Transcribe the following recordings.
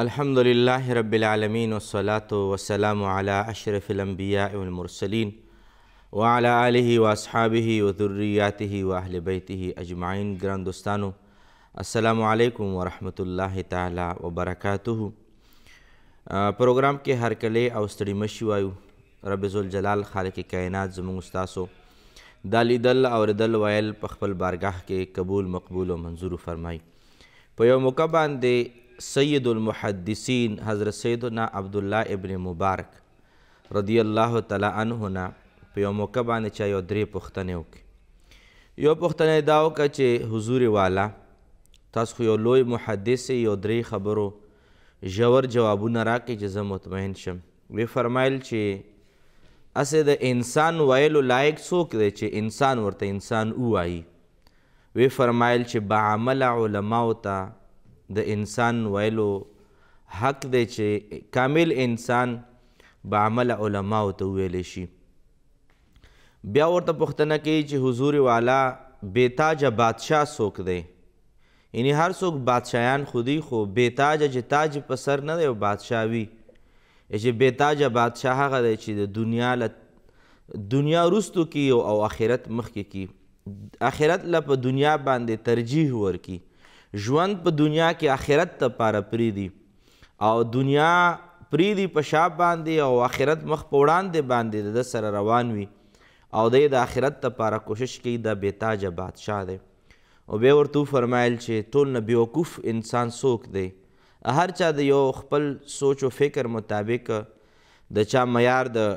الحمد لله رب العالمين والصلاة والسلام على أشرف الأنبياء والمرسلين وعلى آله واصحابه وذرياته وأهل بيته أجمعين گران دوستانو السلام علیکم ورحمۃ اللہ تعالی وبرکاتہ پروګرام کې هر کله او ستړي مشي وایو رب ذل جلال خالق کائنات زموږ استادو دا لیدل او ردل ویل په خپل بارګاه کې قبول مقبول او منظور فرمای په یو موقع باندې سید المحدثین حضرت سیدنا عبدالله ابن مبارک رضی الله تعالی عنه نه په یو موقع باندې چا یو درې پوښتنې وکړي یو پوښتنه دا وکړه چې حضور والا تاسو خو یو لوی محدث یو درې خبرو ژور جوابونه راکړي چې زه مطمئن شم وی فرمایل چې اسې د انسان ویلو لایق څوک دی چې انسان ورته انسان ووایي وی فرمایل چې بعمله علماو ته د انسان ویلو حق دی چې کامل انسان به عمل علماو ته ویلی شي بیا ورته پوښتنه کوي چې حضور والا بېتاجه بادشاه څوک دی یعنی هر څوک بادشاهیان خودی خو بېتاجه چې تاج په سر نه دی او بادشاه وي چې بېتاجه بادشاه هغه دی چې د دنیا له دنیا وروستو کې او آخرت مخکې کې آخرت له په دنیا باندې ترجیح ورکي ژوند په دنیا کې آخرت ته پاره پریدي او دنیا پریدي په شا باندې او آخرت مخ په وړاندې باندې د سره روان وي او د د آخرت ته پاره کوشش کوي د بېتاج بادشاه دی او بیا ورته فرمایل چې ټول نه بیوقوف انسان څوک دی هر چا د یو خپل سوچ او فکر مطابق د چا معیار د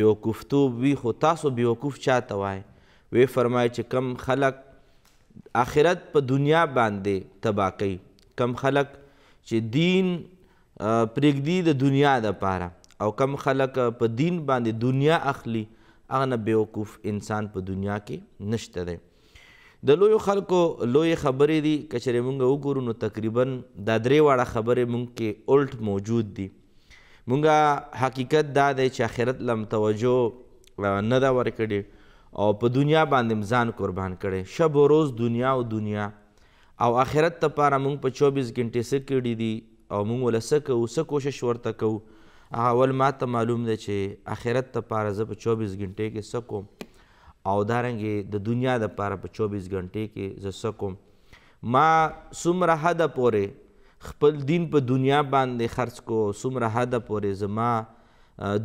بیوقوفتوب وي خو تاسو بیوقوف چاته وای وی فرمایي چې کم خلک آخرت په دنیا باندې تبا کوي کم خلک چې دین پرېږدي د دنیا دپاره او کم خلک په دین باندې دنیا اخلي هغه نه بیوقوف انسان په دنیا کې نشته دی د لویو خلکو لویې خبرې دي که چېرې موږ وګورو نو تقریبا دا درې واړه خبرې موږ کې الټ موجود دي موږ حقیقت دا دی چې آخرت لم توجه نه ده ورکړې او په دنیا باندې ځان قربان کړي شب او روز دنیا او دنیا او آخرت ته پاره مونږ په 24 غنټې څه کړي دي او مونږ ول څه کوو څه کوشش ورته کوو هغه ول ما ته معلوم دی چې آخرت ته پاره زه په 24 غنټې کې څه کوم او دارنګې د دنیا د پاره په 24 غنټې کې زه څه کوم ما څومره حده پورې خپل دین په دنیا باندې خرڅ کو څومره حده پورې زما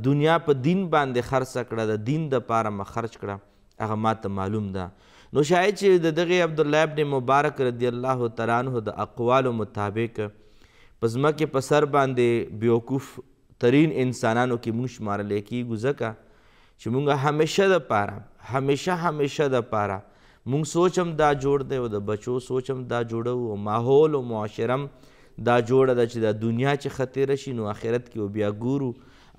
دنیا په دین باندې خرڅ کړه د دین د پاره ما خرڅ کړه هغه ماته معلوم ده نو شاید چې د دغه عبد الله ابن مبارک رضی الله تعالی عنہ د اقوال مطابق پزما کې په سر باندې بیوقوف ترین انسانانو کې مونږ شمارل کیږو ځکه چې مونږ همیشه د پاره همیشه همیشه د پاره مونږ سوچم دا جوړ دی او د بچو سوچم دا جوړو او ماحول او معاشرم دا جوړه ده چې د دنیا چې خطر شي نو آخرت کې بیا ګورو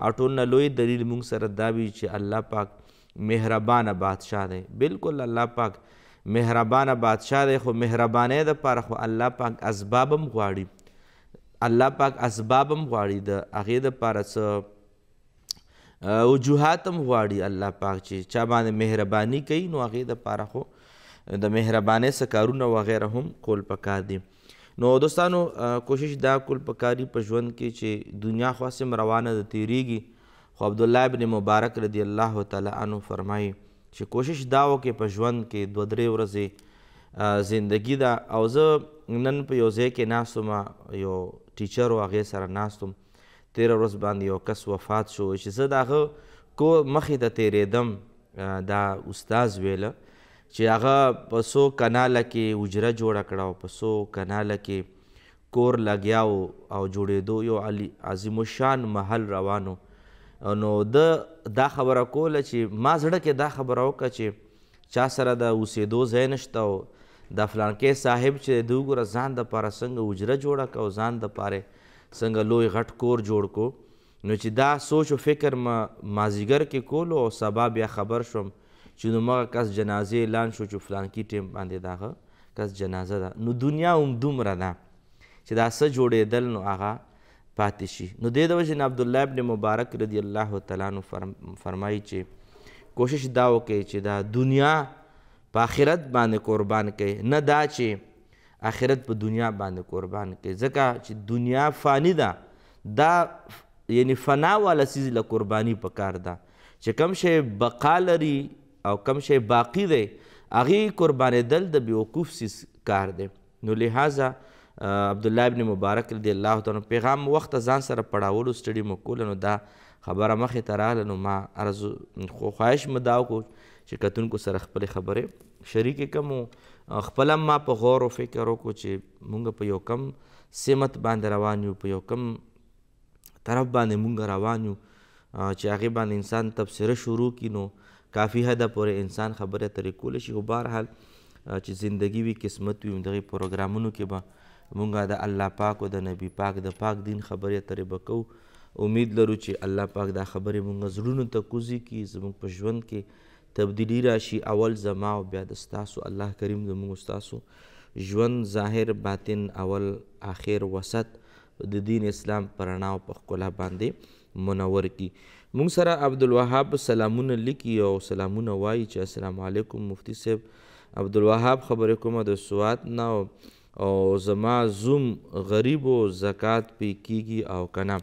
او ټول نه لوی دلیل مونږ سره دا وي چې الله پاک مهربانه بادشاه دی بالکل الله پاک مهربانه بادشاه دی خو مهربانۍ دپاره خو الله پاک اسباب هم غواړي الله پاک اسباب هم غواړي د هغې دپاره څه وجوهات هم غواړي الله پاک چې چا باندې مهرباني کوي نو هغې دپاره خو د مهربانۍ څه کارونه وغیره هم کول پکار دي نو دوستانو کوشش دا کول پکاري په ژوند کې چې دنیا خو هسې روانه ده تېرېږي خو عبد الله ابن مبارک رضی الله تعالی عنہ فرمایي چې کوشش دا وکړي په ژوند کې دوه درې ورځې زندگی ده او زه نن په یو ځای کې ناست وم یو ټیچر و هغې سره ناست وم تېره ورځ باندې یو کس وفات شو چې زه د هغه کور مخې ته تېرېدم دا استاز ویله چې هغه په څو کناله کې حجره جوړه کړه او په څو کناله کې کور لګیا او جوړېدو یو عظیم شان محل روانو نو د دا خبره کوله چې ما زړه کې دا خبره وکړه چې چا سره د اوسېدو ځای نشته او د فلانکې صاحب چې دی وګوره ځان دپاره څنګه اجره جوړه کړه او ځان دپاره څنګه لوی غټ کور جوړ کو نو چې دا سوچ او فکر ما مازیګر کې کولو او سبا بیا خبر شوم چې نومغه کس جنازې اعلان شو چې فلانکي ټیم باندې دغه کس جنازه ده نو دنیا هم دومره ده چې دا څه جوړېدل نو هغه پاتې شي نو دې د وجې نه عبدالله ابن مبارک رضی الله تعالی عنه فرمایي چې کوشش دا وکړئ چې دا دنیا په آخرت باندې قربان کړئ نه دا چې آخرت په دنیا باندې قربان کړئ ځکه چې دنیا فانی ده دا یعنی فنا والا سیز له قربانی پکار ده چې کم شی بقا لري او کم شی باقی دی هغې قربانېدل د بیوقوف سیز کار دی نو لہذا عبد الله ابن مبارک رضی الله تعالی پیغام وخت ځان سره پړاولو سټډي مو کول نو دا خبره مخې ته راغله نو ما ارزو خو خواهش مداو کو چې کتونکو سره خپل خبرې شریکې کم خپل ما په غور او فکر وکړو چې مونږ په یو کم سمت باندې روان یو په یو کم طرف باندې مونږ روان یو چې هغې باندې انسان تبصره شروع کی نو کافی حده پورې انسان خبرې ترې کولی شي خو بهرحال چې زندگی وي قسمت وي همدغې پروګرامونو کې به مونږه د الله پاک او د نبی پاک د پاک دین خبرې ترې بکو امید لرو چې الله پاک دا خبرې مونږ زړونو ته کوزي کی زموږ په ژوند کې تبدیلی راشي اول زما او بیا د ستاسو الله کریم زموږ ستاسو ژوند ظاهر باطن اول آخر وسط د دین اسلام پرانا او په خلا باندې منور کی مونږ سره عبدالوهاب سلامونه لیکي او سلامونه وایي چې السلام علیکم مفتی صاحب عبدالوهاب خبرې کومه د سوات نه او زما زوم غریب او زکات پی کیږي او کنه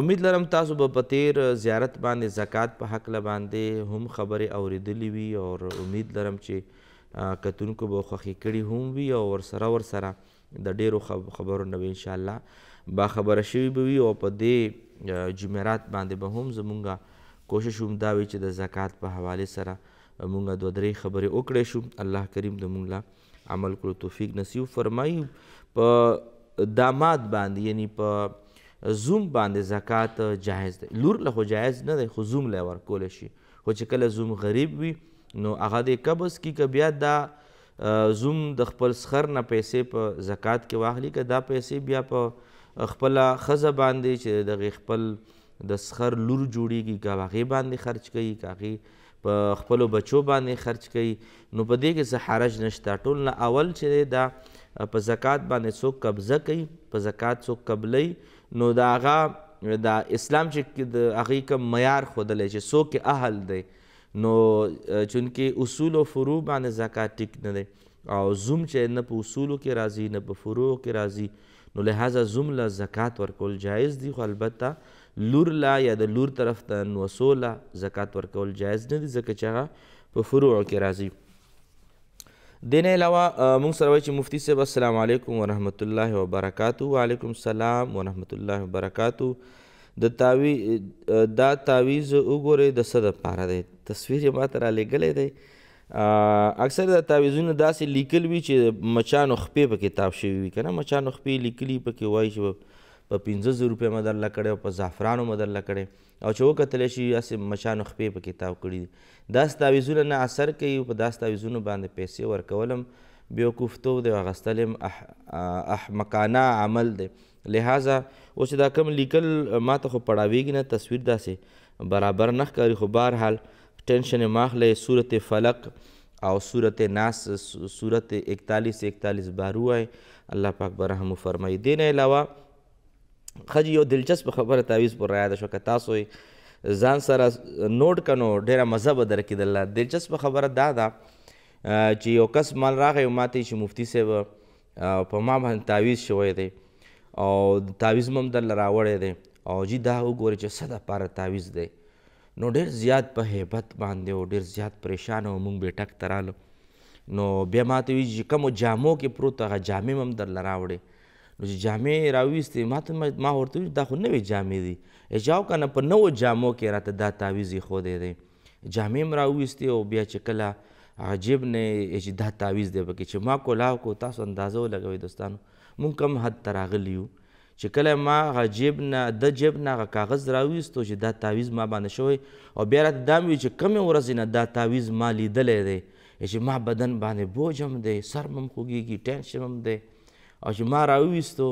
امید لرم تاسو به په تیر زیارت باندې زکات په حق باندې هم خبره اوریدلی وي او امید لرم چې کتونکو به خوخي کړي هم وي او ور سره ور سره د ډیرو خبرو نو ان شاء الله با خبره شوی به وي او په دې جمعرات باندې به هم زمونږه کوشش هم دا وي چې د زکات په حواله سره مونږه دوه درې خبرې وکړې شو الله کریم د مونږ عمل کولو توفیق نصیب فرمایي په داماد باندې یعنی په زوم باندې زکات جایز دی لور له خو جایز نه دی خو زوم له ورکول شي خو چې کله زوم غریب وي نو هغه د قبض کی که بیا دا زوم د خپل سخر نه پیسې په زکات کې واخلي که دا پیسې بیا په خپل خزه باندې چې دغه خپل د سخر لور جوړیږي که هغې باندې خرج کوي که هغې په خپلو بچو باندې خرج کوي نو په دې کې څه حرج نشته ټول نه اول چې دا په زکات باندې څوک قبضه کوي په زکات څوک قبلی نو د هغه دا اسلام چې د هغې کوم معیار ښودلی چې څوک اهل دی نو چونکې اصول او فرو باندې زکات ټیک نه دی او زوم چې نه په اصولو کې راځي نه په فروع کې راځي نو لہذا زوم له زکات ورکول جایز دی خو البته لور لا یا د لور طرف ته نوسو لا زکات ورکول جایز نه دي ځکه چې هغه په فروع کې راځي دین علاوه موږ سره وایي چې مفتی صاحب السلام علیکم ورحمۃ الله وبرکاتہ وعلیکم السلام ورحمۃ الله وبرکاتہ د تاوی دا تعویز وګورئ د څه دپاره دی تصویر یې ماته رالیږلی دی اکثر دا تعویزونه داسې لیکل وي چې مچانو خپې په کتاب شوي وي که نه مچانو خپې لیکلي پکې وایي چې په پنځه زره روپۍ مې درله کړی او په زعفرانو مې درله کړی او چې وکتلی شي هسې مچانو خپې په کتاب کړي دي داسې تعویزونه نه اثر کوي په داسې تعویزونو باندې پیسې ورکول هم بیوقوفتوب دی او اخیستل هم اح... احمقانه عمل دی لہذا اوس دا کم لیکل ما ته خو پړاویږي نه تصویر داسې برابر نه ښکاري خو بهرحال ټینشن یې مه اخلی صورت فلق او صورت ناس صورت اکتالیس اکتالیس بارو آئے اللہ پاک برحم فرمائی دین علاوہ خجی یو دلچسپ خبره تعویز پر را یاد شو که تاسو ځان سره نوٹ کنو ډیره مزه به درکې دله دلچسپ خبره دا ده چې یو کس مال راغی ما ته چې مفتي صاحب په ما باندې تعویز شوی دی او تعویز مم درله راوړی دی او جی دا وګورئ چې څه دپاره تعویز دی نو ډیر زیات په هیبت باندې او ډیر زیات پریشان او مونږ بیټک ترالو نو بیا ماته وی چې کوم جامو کې پروت هغه جامې هم درله راوړې نو چې جامې راویستې ما ته ما ورته ویل دا خو نوې جامې دي اجاو کنه په نوو جامو کې راته دا تعویز ښودی دی جامې م راویستې او بیا چې کله عجیب نه چې دا تعویز دی پکې چې ما کولاو کو تاسو اندازه ولګوئ دوستانو مونږ کم حد ته راغلي یو چې کله ما غجیب نه د جیب نه غ کاغذ راوېستو چې دا تعویز ما باندې شوی او بیا راته دا مې چې کمې ورځې نه دا تعویز ما لیدلی دی چې ما بدن باندې بوج هم دی سر مم خوږېږي ټینشن هم دی او چې ما راوویستو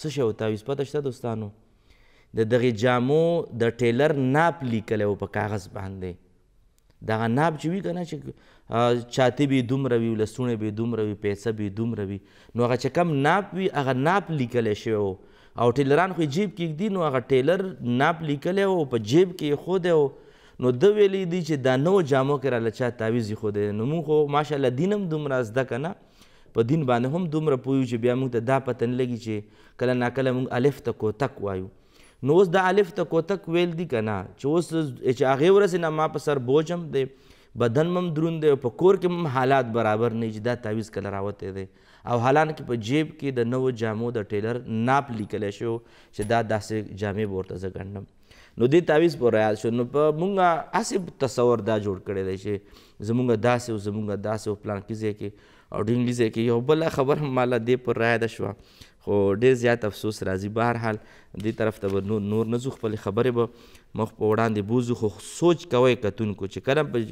څه شی ورته ویست پته شته دوستانو د دغې جامو د ټیلر ناپ لیکلی و په کاغذ باندې دغه ناپ چې وي که نه چې چاته به یې دومره وي لستوڼې به یې دومره وي پیسه به یې دومره وي نو هغه چې کم ناپ وي هغه ناپ لیکلی شوی و او ټیلران خو جیب کې دی نو هغه ټیلر ناپ لیکلی و په جیب کې یې ښودی و نو د ویلې دی چې دا نو جامو کې را لچا تعویز خو دی نو موږ خو ماشاءالله دین هم دومره زده که نه په دین باندې هم دومره پوهیو چې بیا موږ ته دا پته نه لګي چې کله ناکله موږ الف ته کوتک وایو نو اوس د الف ته کوتک ویل دي که نه چې اوس چې هغې ورځې نه ما په سر بوج هم دی بدن مم دروند دی او په کور کې هم حالات برابر نه چې دا تعویز کله راوتی دی او حالانکه په جیب کې د نوو جامو د ټیلر ناپ لیکلی شو چې دا داسې جامې به ورته زه ګڼم نو دې تعویز په ریاض شو نو په مونږه هسې تصور دا جوړ کړی دی چې زمونږ داسې او زمونږ داسې او پلان کې ځای کې او ډینګلیزه کې یو بل خبر هم مالا دې پر رایده شوه خو ډیر زیات افسوس راځي بهر حال دې طرف ته نور نور نه ځو خپل خبرې به مخ په وړاندې بوزو خو سوچ کوی کتونکو چې کله په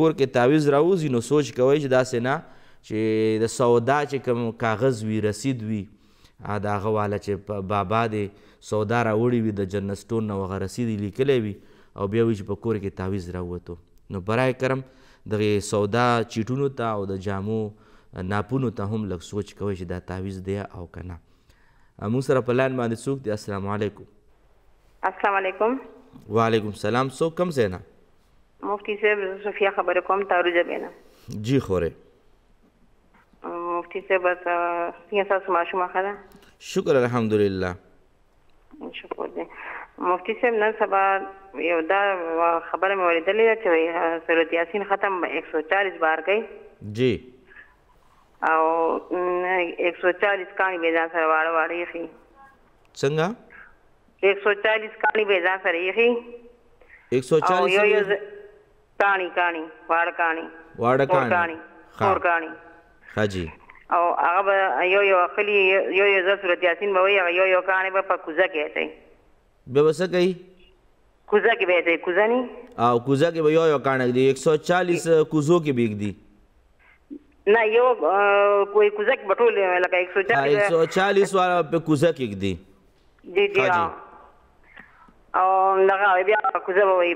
کور کې تعویز راوځي نو سوچ کوی چې داسې نه چې د سودا چې کوم کاغذ وي رسید وي دا هغه والا چې بابا دې سودا راوړي وي د جنت سټون نه هغه رسید لیکلی وي او بیا وي چې په کور کې تعویز راووتو نو برای کرم دغه سودا چیټونو ته او د جامو ناپونو ته هم لږ سوچ کوئ چې دا تعویز دی او که نه موږ سره په لاین باندې څوک دی السلام علیکم السلام علیکم وعلیکم السلام سو کم ځای نه مفتی صاحب صفیه خبره کوم تارو جبینه جی خوره مفتی صاحب څنګه تاسو ماشومه خره شکر الحمدلله شکر دې مفتی صاحب نن سبا یو دا خبره مې ولیدلې چې سورۃ یاسین ختم 140 بار کوي جی او 140 کانی به ځان سره واړه واړه یې څنګه 140 کانی به ځان سره یې 140 کانی کانی واړه کانی واړه کانی خور کانی حاجی او هغه یو یو خلی یو یو د سورت یاسین به وي یو یو کانی به په کوزه کې اته به وسه کوي کوزه کې به اته کوزه نه او کوزه کې به یو یو کانی دی 140 کوزو کې بیگ دی نه یو کوئی کوزک بټول لکه 140 140 والا په کوزک یک دی جی جی او لغه بیا کوزه وي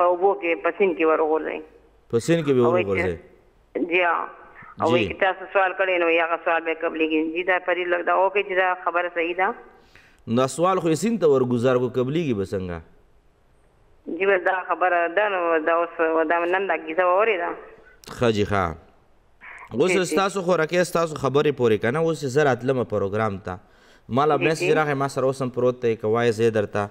په وبو کې پسین کې ورغورځي پسین کې به ورغورځي جی او یو تاسو سوال کړی نو یا سوال به قبلېږي جی دا پرې لګدا او کې چې دا خبره صحیح ده نو سوال خو سین ته ورګزار کو قبلېږي بسنګا جی دا خبره ده نو دا اوس ودا نن دا کیسه وری ده خاجی خان اوس تاسو خورکه تاسو خبرې پورې کنه اوس زه راتلم پروګرام ته مالا میسج راغی ما سره اوسم پروت دی کوای زه درته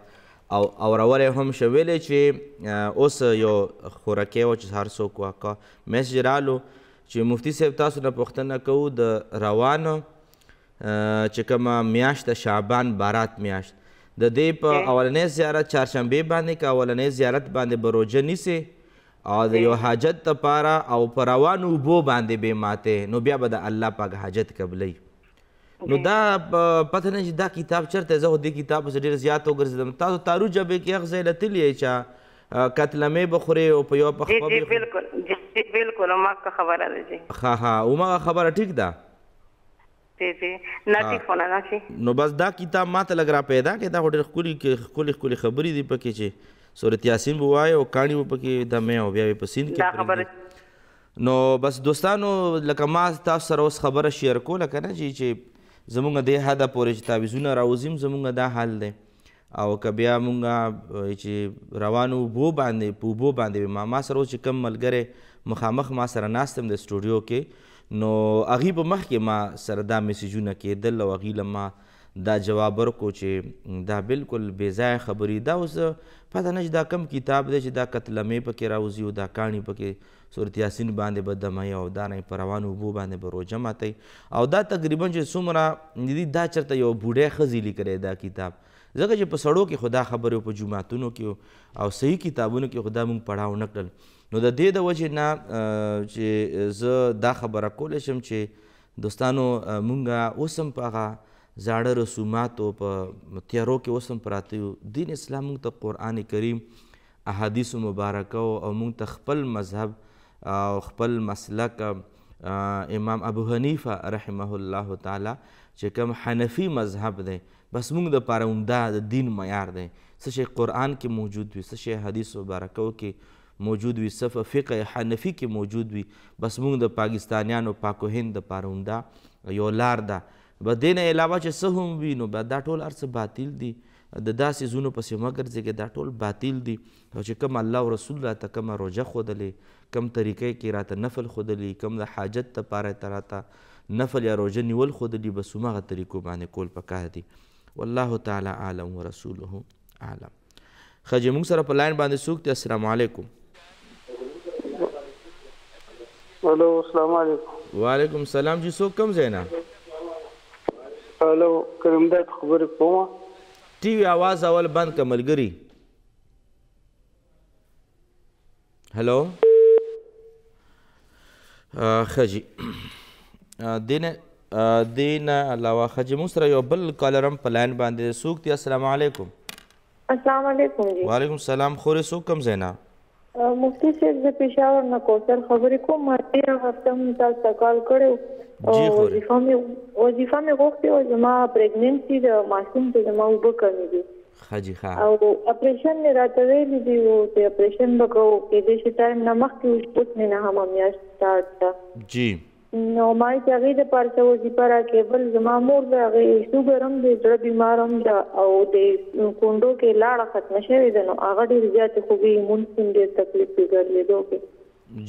او او راولې هم شویلې چې اوس یو خورکه او چې هر څوک واکا میسج رالو چې مفتی صاحب تاسو نه پوښتنه کوو د روانو چې کومه میاشت شعبان بارات میاشت د دې په اولنې زیارت چهارشنبه باندې کا اولنې زیارت باندې بروجه نیسه او د یو حاجت لپاره او پر روانو بو باندې به ماته نو بیا به د الله پاک حاجت قبلای نو دا پته نه دا کتاب چرته زه دې کتاب سره ډیر زیات وګرځم تاسو تارو جبه کې اخزه لتلې چا کتلمه بخوري او په یو په خپل بالکل جی بالکل ما خبره ده جی ها ها او ما خبره ټیک ده نو بس دا کتاب ماته لګ را پیدا کې دا ډېر خولي خولي خولي خبرې دي پکې چې سورۃ یاسین بو وای او کانی بو پکې د مې او بیا په سین کې نو بس دوستانو لکه ما تاسو سره اوس خبره شیر کوله کنه چې زمونږ د هدا پورې چې تعویزونه راوزیم زمونږ دا حال دی او که بیا مونږه چې روانو بو باندې په بو باندې ما ما سره چې کم ملګری مخامخ ما سره ناستم د سټوډیو کې نو هغې په مخ کې ما سره دا میسیجونه کېدل او هغې له ما دا جواب ورکړو چې دا بالکل بې ځایه خبرې دا اوس پته نه دا کم کتاب دی چې دا کتلمې پکې راوځي او دا کاڼي پکې صورت یاسین باندې به دمای او دا نه په روانو اوبو باندې به روژه ماتئ او دا تقریبا چې څومره دي دا چېرته یو بوډۍ ښځې لیکلی دا کتاب ځکه چې په سړو کې خدا خبرې په جوماتونو کې او صحیح کتابونو کې خدا موږ پړاو نه کړل نو د دې د وجې نه چې زه دا خبره کولی شم چې دوستانو مونږه اوس هم په هغه زاړه رسومات او په تیارو کې اوس هم پراته یو دین اسلام موږ ته قرآن کریم احادیث مبارکه او موږ ته خپل مذهب او خپل مسلک امام ابو حنیفه رحمه الله تعالی چې کوم حنفي مذهب دی بس موږ د پاره عمده د دین معیار دی څه شی قرآن کې موجود وي څه شی حدیث مبارکو کې موجود وي صف فقه حنفي کې موجود وي بس موږ د پاکستانیانو پاکو هند د پاره عمده یو لار ده به دې نه علاوه چې څه هم وي نو دا ټول هر څه باطل دي د داسې زونو پسې مه ګرځئ کې دا ټول باطل دي او چې کوم الله او رسول راته کومه روژه ښودلې کوم طریقې کې راته نفل ښودلې کوم د حاجت دپاره یې راته نفل یا روژه نیول ښودلې بس همغه طریقو باندې کول پکار دي والله تعالی عالم و رسوله عالم ښه چې موږ سره په لاین باندې څوک دی السلام علیکم الو السلام علیکم وعلیکم السلام جی څوک کم ځای نه هلو کرمداد خبرې کوم ټي وي اواز اول بند کړه ملګري هلو خجي دینه دینه علاوه خجي مو سره یو بل کالرم په لاین باندې سوق دي السلام علیکم السلام علیکم جی وعلیکم السلام خورې سوق کم زینا مفتی صاحب د پېښور نه کوثر خبرې کوم ما تیر هفته مو تاسو کال کړو جی خوري وظیفه مې وظیفه مې غوښتې او زما پریګننسي د ماشوم ته زما وب کمی دي خاجي ښا او اپریشن مې راته ویلې دي او ته اپریشن وکاو کې دې شي ټایم نه مخکې اوس مې نه هم میاشت سٹارټ جی نو ما چې هغه د پارته وظیفه را کېبل زما مور د هغه شوګر هم د زړه بیمار هم دا او د کونډو کې لاړه ختم شوې ده نو هغه ډېر زیات خوږې مونږ څنګه تکلیف ګرځېدو کې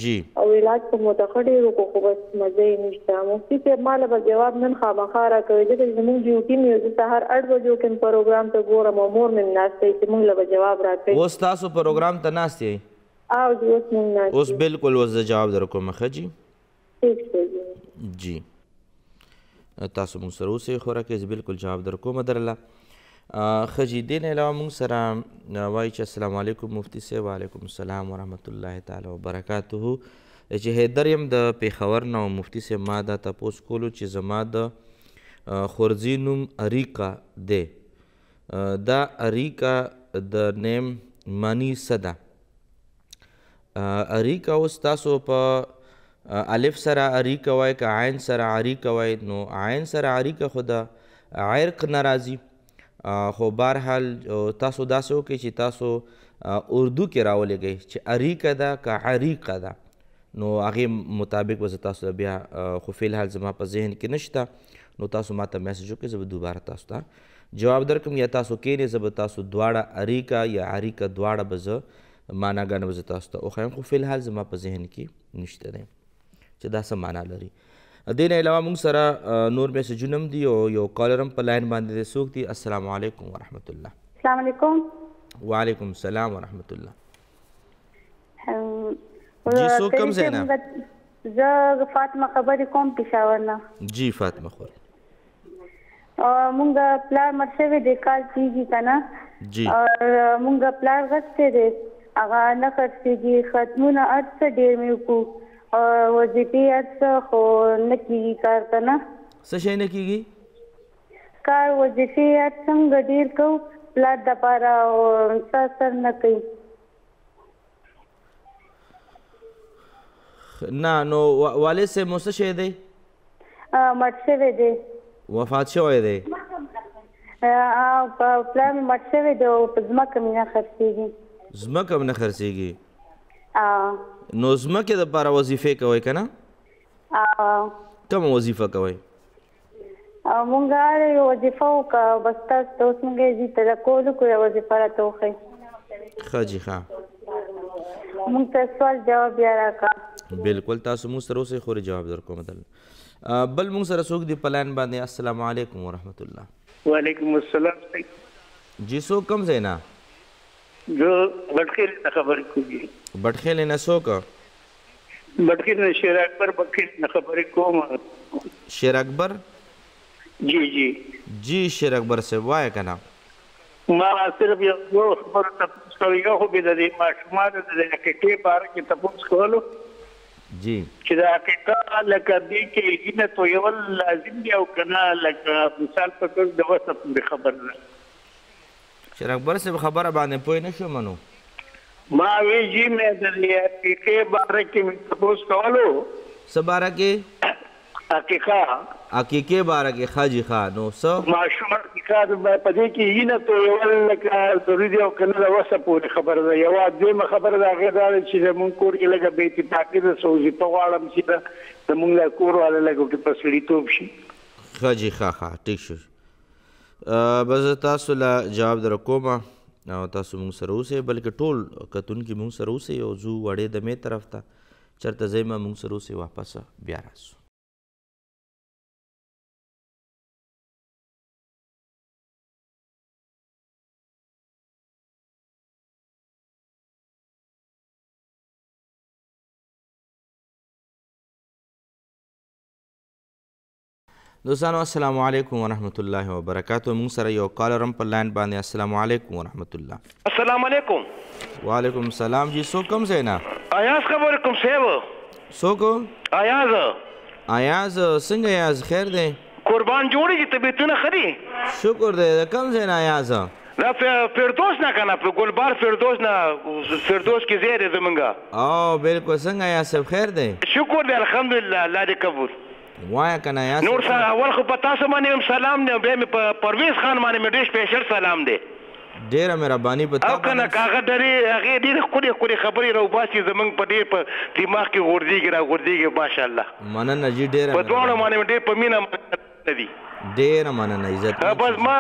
جی او علاج په متخړې روکو خو بس مزه یې نشته مفتي صاحب مال به جواب نن خامخاره کوي چې زموږ ډیوټي مې د سهار 8 بجو کوم پروګرام ته ګورم او مور مې ناشته چې موږ له جواب راکړي اوس تاسو پروګرام ته ناشته یې او اوس موږ ناشته اوس بالکل وز جواب درکو مخه جی جی تاسو موږ سره اوسې خوراکې بالکل جواب درکو مدرله خجی دین علاوه مونږ سره وایي چې السلام علیکم مفتی صاحب وعلیکم السلام ورحمت الله تعالی وبرکاته چې هیدر يم د پیښور نو مفتی صاحب ما دا تاسو کولو چې زما د خورزی نوم اریکا دی دا اریکا د نیم معنی صدا اریکا اوس تاسو په الف سره اریکا وای که عین سره اریکا وای نو عین سره اریکا خدا عرق ناراضی خو بهرحال تاسو داسې وکړئ چې تاسو اردو کې راولېږئ چې اریقه ده که عریقه ده نو هغې مطابق به زه تاسو بیا خو فیلحال زما په ذهن کې نشته نو تاسو ما ته میسج وکړئ زه به دوباره تاسو ته جواب درکم یا تاسو کینې زه به تاسو دواړه اریقه یا عریقه دواړه به زه معناګانې به زه تاسو ته وښیم خو فیلحال زما په ذهن کې نشته دی چې دا څه معنا لري دې نه علاوه موږ سره نور میسجونه هم دي او یو کالر هم په لاین باندې دی څوک دي السلام علیکم ورحمۃ الله السلام علیکم وعلیکم السلام ورحمۃ الله جی څوک کم ځای نه زه فاطمه خبرې کوم پېښور نه جی فاطمه خور مونږ پلار مرشوي د کال کیږي کنه جی او مونږ پلار غسته دي هغه نه خرڅيږي ختمونه ارڅ ډېر مې کو وظیفې اته خو نه کیږي کار ته نه څه شي نه کیږي کار وظیفې اته څنګه ډیر کو پلات د پاره او سر نه کوي نه نو والد سے مو څه شي دی مړ شوی دی وفات شوی دی او پلان مړ شوی دی او په ځمکه مې نه خرڅیږي ځمکه مې نه خرڅیږي نو زمکه د لپاره وظیفه کوي کنه کوم وظیفه کوي مونږه یو وظیفه وکړه بس تاسو اوس مونږه دې تل کول کوی وظیفه راته وخی خاجي ښا مونږ ته سوال جواب یا راکا بالکل تاسو مو سره اوسې خوري جواب درکوم دل بل مونږ سره څوک دی پلان باندې السلام علیکم ورحمت الله وعلیکم السلام جی سو کم زینا زه بټخیل نه خبرې کوم بټخیل نه څوک بټخیل نه شیر اکبر بټخیل نه خبرې کوم شیر اکبر جی جی جی شیر اکبر سے وای کنا ما صرف یو خبر تاسو کوي یو به د ماشومان د لکټې بار کې تاسو کولو جی چې دا حقیقت لکه دې کې ینه تو یو لازم دی او کنه لکه مثال په توګه د وسط خبر نه شیر اکبر صاحب خبره باندې پوه نه شو منو ما وی جی مې د حقیقې باره کې مې تاسو کولو سباره کې حقیقه حقیقې باره کې خاجي خان نو څه ماشوم حقیقه په دې کې یې نه ته یو لکه ضروري او کنه دا وسه پورې خبره ده یو دې خبره ده هغه دا چې مونږ کور کې لګه به اتفاقی ده سوزي په غواړم چې مونږ له کور والے لګو کې پسړی توپ شي خاجي خا خا ټیک شو بس تاسو له جواب در کوم او تاسو مونږ سره اوسئ بلکې ټول کتونکي مونږ سره اوسئ او ځو وړې د مې طرف ته چرته ځئ مونږ سره اوسئ واپس بیا راسو دوستانو السلام علیکم ورحمت الله وبرکاتو موږ سره یو کالرم په لاین باندې السلام علیکم ورحمت الله السلام علیکم وعلیکم السلام جی سو کوم ځای نه ایاز خبر کوم سیو سو کو ایاز ایاز څنګه ایاز خیر دی قربان جوړی چې طبیعتونه خري شکر دی کوم ځای نه ایاز دا فردوس نه کنه په ګلبار فردوس نه فردوس کې زیاده زمونږه او بالکل څنګه ایاز خیر دی شکر دی الحمدلله الله دې قبول وایا کنه یا نور سره اول خو په تاسو باندې هم سلام نه بیا مې په پرویز خان باندې مې ډېر سپیشل سلام دی ډیره مهرباني په تاسو او کنه کاغه درې هغه ډیره خوري خوري خبرې راو باسي زمنګ په دې په دماغ کې غوړديږي را غوړديږي ماشا الله مننه جی ډیره په دوه باندې ډېر په مینه دي ډیره مننه عزت بس ما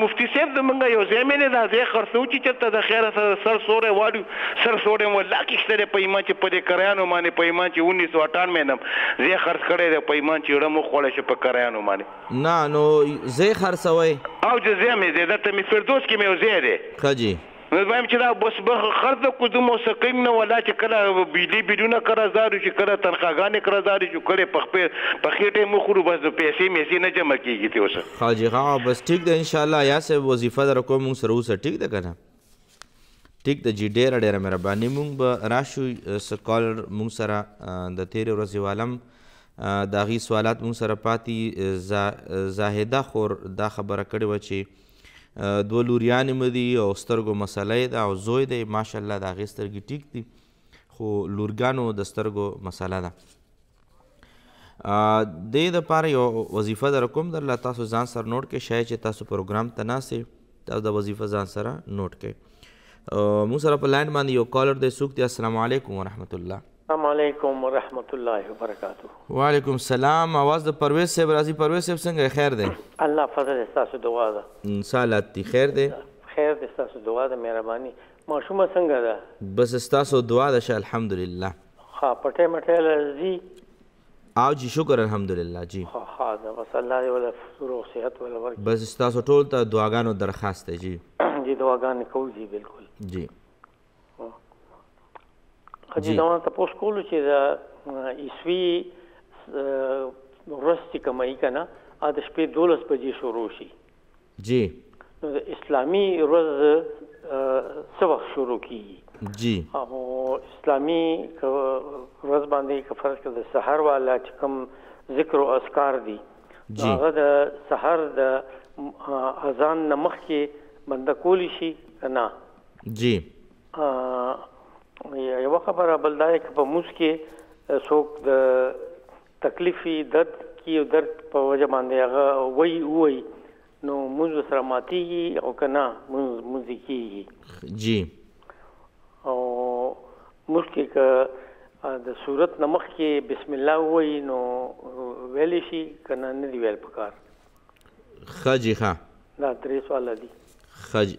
مفتی صاحب زمونږ یو زمينه دا زه خرڅو چې چرته د خیر سره سر سورې واړو سر سورې مولا کې شته پیما چې په دې کریانو باندې پیما چې 1998 نم زه خرڅ کړې د پیما چې ډمو خوړې شو په کریانو باندې نه نو زه خرڅوي او چې زه مې زه د تم فردوس کې مې وزه ده خجی نو وایم چې دا بس به خرڅ کو د موسیقي نه ولا چې کله بجلی بلونه کړه زارو چې کله تنخواګانې کړه زارو چې کله پخپې پخېټه مو خورو بس پیسې میسي نه جمع کیږي ته اوسه حاجی ها بس ټیک ده ان شاء الله یا سه وظیفه در کوم سره اوسه ټیک ده کنه ټیک ده جی ډیر ډیر مهرباني مونږ به راشو سکالر مونږ سره د تیر ورځې والم داغي سوالات مونږ سره پاتې زاهده خور دا خبره کړې و چې دوه لوریانې مې دي او سترګو مسله ده او زوی دی ماشاءالله د هغې سترګې ټیک دي خو لورګانو د سترګو مسله ده دې دپاره یو وظیفه در کوم درله تاسو ځان سره نوټ کړئ شاید چې تاسو پروګرام ته ناستئ تاسو د وظیفه ځان سره نوټ کړئ مون سره په لاین باندې یو کالر دی څوک دی السلام علیکم ورحمت الله السلام علیکم ورحمۃ اللہ وبرکاتہ وعلیکم السلام आवाज د پرویز صاحب راځي پرویز صاحب څنګه خیر دی الله فضل تاسو دعا ده انسالات دی خیر دی خیر دی تاسو دعا ده مهرباني ماشومه څنګه ده بس تاسو دعا ده شه الحمدلله ها پټه مټه لزی او جی شکر الحمدلله جی ها ها بس الله دې ولا فطور او صحت ولا ورک بس تاسو ټول ته دعاګانو درخواست دی جی جی دعاګان کوي جی بالکل جی خدي دا ونه تاسو کول چې دا ایسوی ورستي کمای کنه ا د شپې 12 بجې شروع شي جی نو د اسلامي ورځ سبق شروع کیږي جی او اسلامي ورځ باندې کفر کې د سحر والا چې کوم ذکر او اذکار دي جی هغه د سحر د اذان نمخ کې بند کولی شي نه جی یو خبره بلدای ک په موس کې څوک د تکلیفي درد کې درد په وجه باندې هغه وای وای نو موږ سره ماتي او کنه موږ موزیکی جی او مشکل ک د صورت نمخ کې بسم الله وای نو ویل شي کنه نه دی ویل پکار خاجی ها دا درې سوال دي خاجی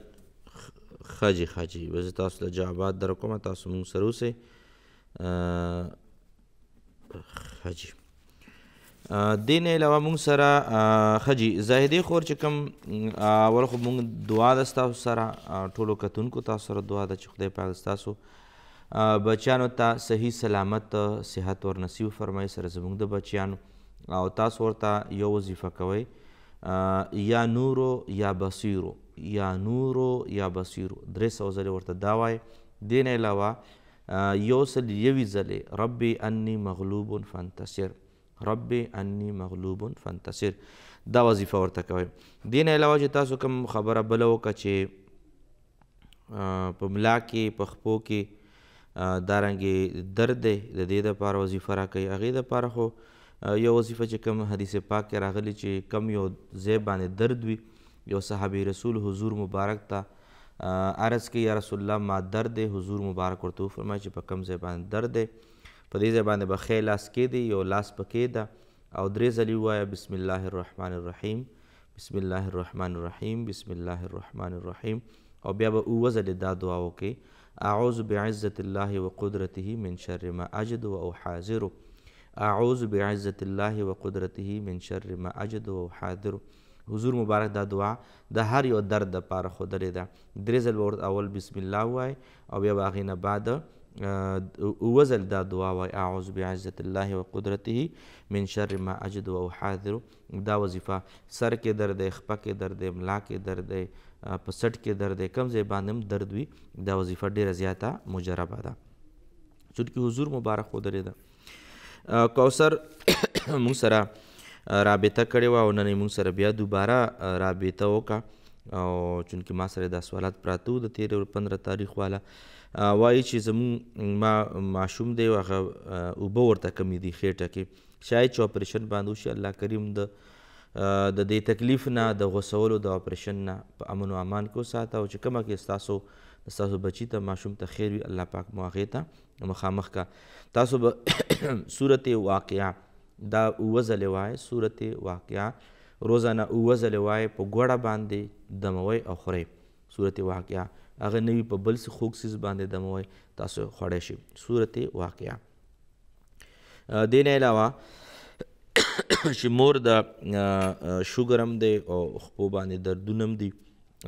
خاجي خاجي وز تاسو له جوابات در کوم تاسو مون سره اوسئ خاجي دین علاوه مون سره خاجي زاهدي خور چې کوم اول خو مون دعا د تاسو سره ټولو کتونکو تاسو سره دعا د چې خدای پاک تاسو بچیانو ته صحیح سلامت صحت ور نصیب فرمای سره زموږ د بچیانو او تاسو ورته یو وظیفه کوئ یا نورو یا بصیرو یا نورو یا بصیرو درې سوه ځلې ورته دا وایي دې نه علاوه یو سل یویس ځلې رب انی مغلوب فانتصر رب انی مغلوب فانتصر دا وظیفه ورته کوئ دې نه علاوه چې تاسو کوم خبره بله وکړه چې په ملا کې په خپو کې دارنګې درد دی د دې دپاره وظیفه راکوي هغې دپاره خو یو وظیفه چې کوم حدیث پاک کې راغلی چې کم یو ځای باندې درد وي یو صحابي رسول حضور مبارک ته عرض کوي یا رسول الله ما درد دی حضور مبارک ورته وفرمایي چې په کوم ځای باندې درد دی په دې ځای باندې به ښی لاس کېږدي یو لاس پکې ده او درې ځلې ووایه بسم الله الرحمن الرحیم بسم الله الرحمن الرحیم بسم الله الرحمن الرحیم او بیا به اووه ځلې دا دعا وکړي اعوذ بعزة الله وقدرته من شر ما اجد واحاذر اعوذ بعزة الله وقدرته من شر ما اجد واحاذر حضور مبارک دا دعا د هر یو درد لپاره ښودلې ده درې ځل به اول بسم الله ووایي او بیا به هغې نه بعد اووه ځل دا دعا وایي اعوذ بعزت الله و قدرته من شر ما اجد و احاذر دا وظیفه سر کې درد دی خپه کې درد دی ملا کې درد دی په سټ کې درد دی کم ځای باندې هم درد وي دا وظیفه ډېره زیاته مجربه ده چونکې حضور مبارک ودرېده کوثر موږ سره رابطه کړې وه او نن یې موږ سره بیا دوباره رابطه وکړه او چونکې ما سره دا سوالات پراته وو د تېرې پندره تاریخ والا وایي چې زمون ما ماشوم دی هغه اوبه ورته کمې دي خېټه کې شاید چې اپریشن باندې وشي الله کریم د د دې تکلیف نه د غوسولو د اپریشن نه په امن او امان کې وساته او چې کومه کې ستاسو تاسو بچی ته ماشوم ته خیر وي الله پاک مو هغې ته مخامخ کا تاسو به صورت واقعه دا اووه ځلې وایه صورت واقعه روزانه اووه ځلې وایه په ګوړه باندې دموئ او خورئ صورت واقعه هغه نه وي په بل څه خوږ څیز باندې دموئ تاسو خوړی شئ صورت واقعه دې نه علاوه چې مور د شوګر هم دی او خپو باندې دردونه هم دي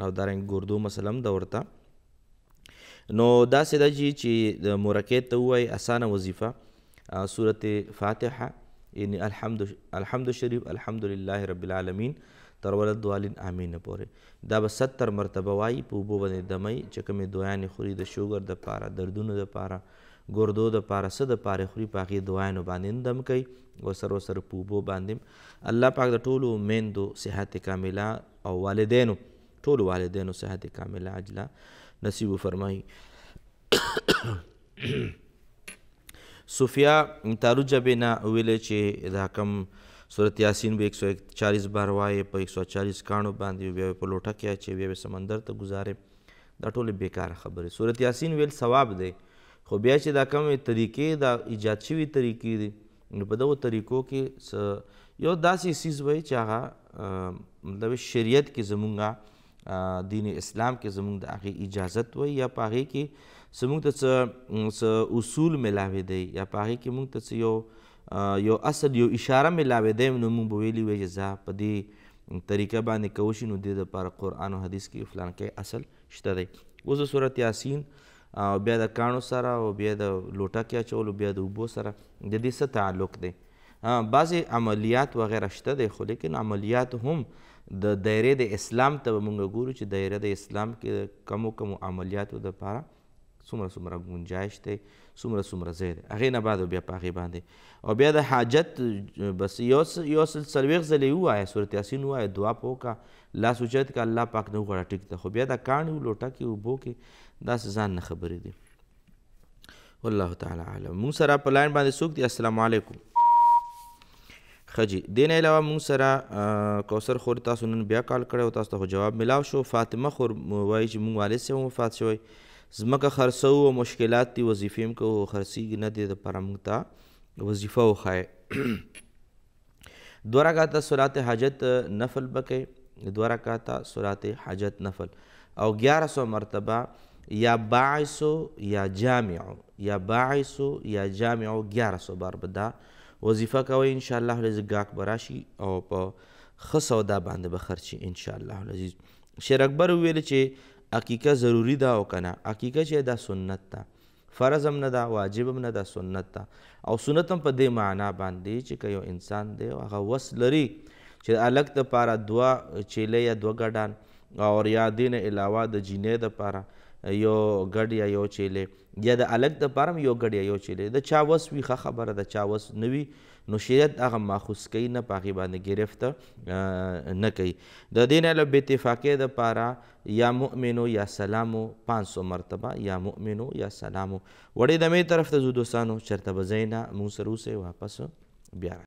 او دارنګ ګردو مسله هم ده ورته نو دا سده چې مورکې ته وایي اسانه وظیفه صورت فاتحه یعنی الحمد الحمد شریف الحمدلله رب العالمین تر ولد والین امینه پورې دا به 70 مرتبه وای په وبو باندې دمای چې کومې دویانې خوري د شوګر د پاره دردونو د پاره ګردو د پاره سد پاره خوري پاغي دویانو باندې دم کوي و سر و سر پوبو باندې الله پاک د ټولو میندو صحت کامله او والدینو ټولو والدینو صحت کامله عجله نصیب فرمایي صوفیا تاروجه بنا ویل چې د حکم صورت یاسین به 141 بار وایي په 140 کانو باندې بیا په لوټه کې چې بیا سمندر ته گزارې دا ټول بیکار خبره صورت یاسین ویل ثواب دی خو بیا چې دا کوم طریقې دا ایجاد شوی طریقې دي نو په دغو طریقو کې یو داسې سیز وای چې هغه مطلب شریعت کې زمونږه دین اسلام کې زمونږ د هغې اجازت وای یا په هغې کې سمونږ ته څه اصول ملاوي دی یا په هغې کې مونږ ته څه یو یو اصل یو اشاره ملاوي دی نو مونږ به ویلي وی چې زه په دې طریقه باندې کوشي نو دې دپاره قرآن او حدیث کې فلان کې اصل شته دی اوس د صورت یاسین او بیا د کاڼو سره او بیا د لوټه کې اچولو بیا د اوبو سره د دې څه تعلق دی بعضې عملیات وغیره شته دی خو لیکن عملیات هم د دایرې د اسلام ته به موږ ګورو چې دایره د اسلام کې د کمو کمو عملیاتو دپاره څومره څومره گنجائش دی څومره څومره ځای دی هغې نه بعد بیا په هغې باندې او بیا د حاجت بس یو یو سل څلوېښت ځلې ووایه صورت یاسین ووایه دعا په وکړه لاس اوچت کړه الله پاک نه وغواړه ټیک ده خو بیا دا کاڼي و لوټه کې اوبو کې داسې ځان نه خبرې دي والله تعالی عالم موږ سره په لاین باندې څوک دي السلام علیکم خجی دین علاوه مون سره کوثر خور تاسو نن بیا کال کړو تاسو ته جواب ملاو شو فاطمه خور وایي چې مون والد سه وفات شوی زمکه خرڅو او مشکلات دي وظیفې م کو خرڅي نه دي د پرمغتا وظیفه وخای دوره کاته صلات حاجت نفل بکې دوره کاته صلات حاجت نفل او 1100 مرتبه یا باعث یا جامع یا باعث یا جامع 1100 بار بدا وظیفه کوي ان شاء الله لز گاک براشي او په خصو دا باندې بخرچی ان شاء الله العزيز شیر اکبر ویل چې عقیقه ضروری ده او کنه عقیقه چې دا سنت ده فرض هم نه ده واجب هم نه ده سنت ده او سنت هم په دې معنا باندې چې که یو انسان دی هغه وس لري چې الګ د پاره دوه چیلې یا دوه ګډان او یا دین علاوه د جینې د پاره یو ګډ یا یو چیلې یا د الګ د پارم یو ګډیا یو چیلې د چا وس وی خبره د چا وس نوي نو شریعت هغه ماخوس کوي نه پاغي باندې گرفت نه کوي د دین له به اتفاقه د پارا یا مؤمنو یا سلامو 500 مرتبه یا مؤمنو یا سلامو وړې د می طرف ته زو دوستانو چرته بزینا مو سره واپس بیا